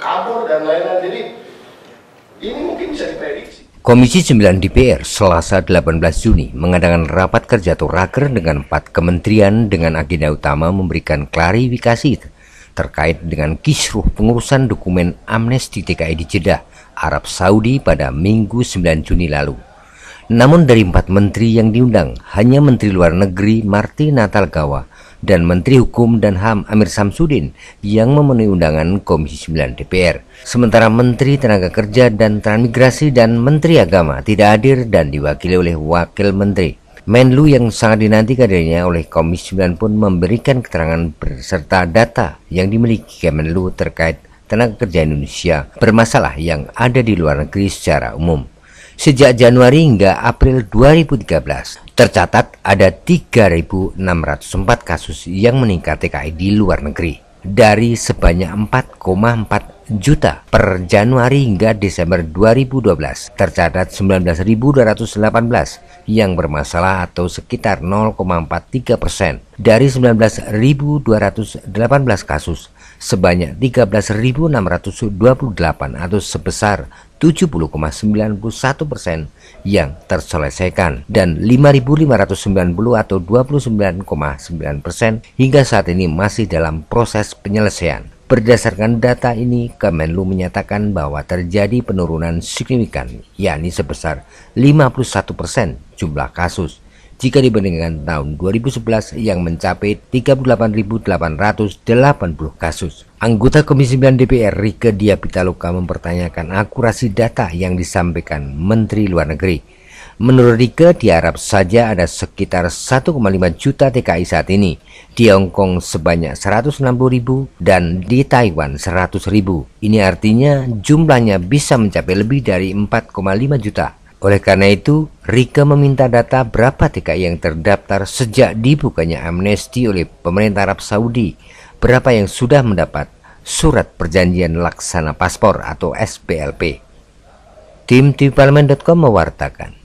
kabur dan lain-lain. Jadi ini mungkin bisa diprediksi. Komisi 9 DPR Selasa 18 Juni mengadakan rapat kerja atau raker dengan empat kementerian dengan agenda utama memberikan klarifikasi terkait dengan kisruh pengurusan dokumen amnesti TKI di Jeddah, Arab Saudi pada Minggu 9 Juni lalu. Namun dari empat menteri yang diundang, hanya Menteri Luar Negeri Marty Natalgawa dan Menteri Hukum dan HAM Amir Samsudin yang memenuhi undangan Komisi 9 DPR. Sementara Menteri Tenaga Kerja dan Transmigrasi dan Menteri Agama tidak hadir dan diwakili oleh Wakil Menteri. Menlu yang sangat dinanti kadernya oleh Komisi 9 pun memberikan keterangan berserta data yang dimiliki Kemenlu terkait tenaga kerja Indonesia bermasalah yang ada di luar negeri secara umum. Sejak Januari hingga April 2013, tercatat ada 3.604 kasus yang meningkat TKI di luar negeri dari sebanyak 4,4 juta per Januari hingga Desember 2012 tercatat 19.218 yang bermasalah atau sekitar 0,43 persen dari 19.218 kasus sebanyak 13.628 atau sebesar 70,91 persen yang terselesaikan dan 5.590 atau 29,9 persen hingga saat ini masih dalam proses penyelesaian. Berdasarkan data ini, Kemenlu menyatakan bahwa terjadi penurunan signifikan, yakni sebesar 51 persen jumlah kasus jika dibandingkan tahun 2011 yang mencapai 38.880 kasus. Anggota Komisi 9 DPR Rike Dia Pitaloka mempertanyakan akurasi data yang disampaikan Menteri Luar Negeri. Menurut Rike, di Arab saja ada sekitar 1,5 juta TKI saat ini, di Hong Kong sebanyak 160 ribu, dan di Taiwan 100 ribu. Ini artinya jumlahnya bisa mencapai lebih dari 4,5 juta oleh karena itu, Rika meminta data berapa TKI yang terdaftar sejak dibukanya amnesti oleh pemerintah Arab Saudi, berapa yang sudah mendapat surat perjanjian laksana paspor atau SPLP. Tim tvparlemen.com mewartakan.